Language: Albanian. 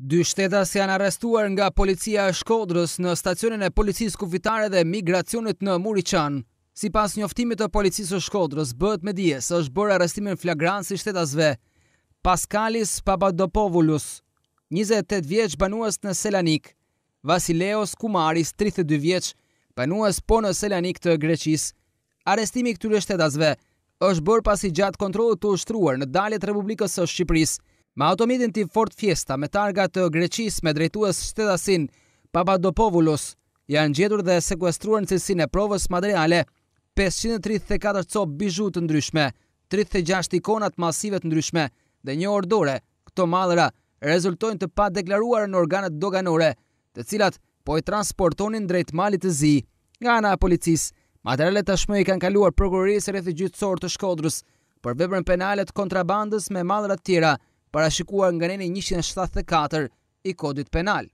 Dy shtetas janë arestuar nga policia e shkodrës në stacionin e policisë kufitare dhe migracionit në Muriqan. Si pas njoftimit të policisë e shkodrës, bët me dies është bërë arestimin flagrant si shtetasve. Paskalis Papadopovullus, 28 vjeç banuas në Selanik, Vasileos Kumaris, 32 vjeç, banuas po në Selanik të Greqis. Arestimi këtyre shtetasve është bërë pas i gjatë kontrolët të ushtruar në daljet Republikës së Shqipërisë, Me automjetin tip Ford Fiesta me targa të Greqis me drejtues shtetasin Papadopoulos janë gjetur dhe sekuestruar në cilësin e provës materiale 534 copë bizhu të ndryshme, 36 ikonat masive të ndryshme dhe një ordore. Këto mallra rezultojnë të pa deklaruara në organet doganore, të cilat po i transportonin drejt malit të zi nga ana e policisë. Materialet tashmë i kanë kaluar prokurorisë rreth gjyqësor të Shkodrës për veprën penale të kontrabandës me mallra të tjera parashikuar nga neni 174 i Kodit Penal